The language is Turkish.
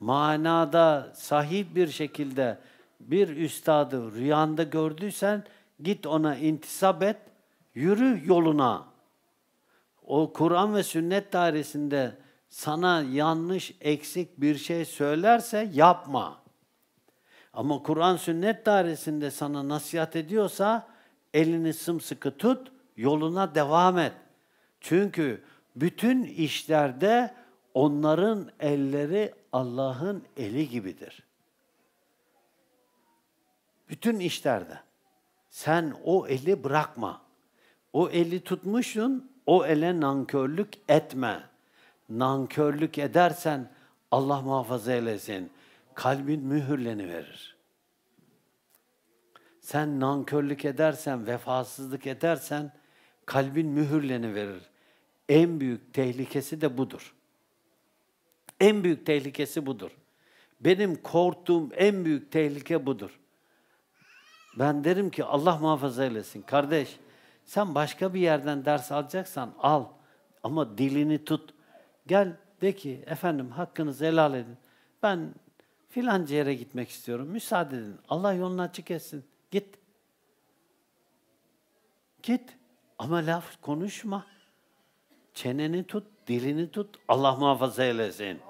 manada sahip bir şekilde bir üstadı rüyanda gördüysen git ona intisap et, yürü yoluna. O Kur'an ve sünnet dairesinde sana yanlış, eksik bir şey söylerse yapma. Ama Kur'an sünnet dairesinde sana nasihat ediyorsa elini sımsıkı tut, yoluna devam et. Çünkü bütün işlerde Onların elleri Allah'ın eli gibidir. Bütün işlerde. Sen o eli bırakma. O eli tutmuşsun, o ele nankörlük etme. Nankörlük edersen Allah muhafaza eylesin. Kalbin mühürleni verir. Sen nankörlük edersen, vefasızlık edersen kalbin mühürleni verir. En büyük tehlikesi de budur en büyük tehlikesi budur. Benim korktuğum en büyük tehlike budur. Ben derim ki Allah muhafaza eylesin. Kardeş, sen başka bir yerden ders alacaksan al. Ama dilini tut. Gel de ki efendim hakkınızı helal edin. Ben filanca yere gitmek istiyorum. Müsaade edin. Allah yolunu açık etsin. Git. Git. Ama laf konuşma. Çeneni tut, dilini tut. Allah muhafaza eylesin.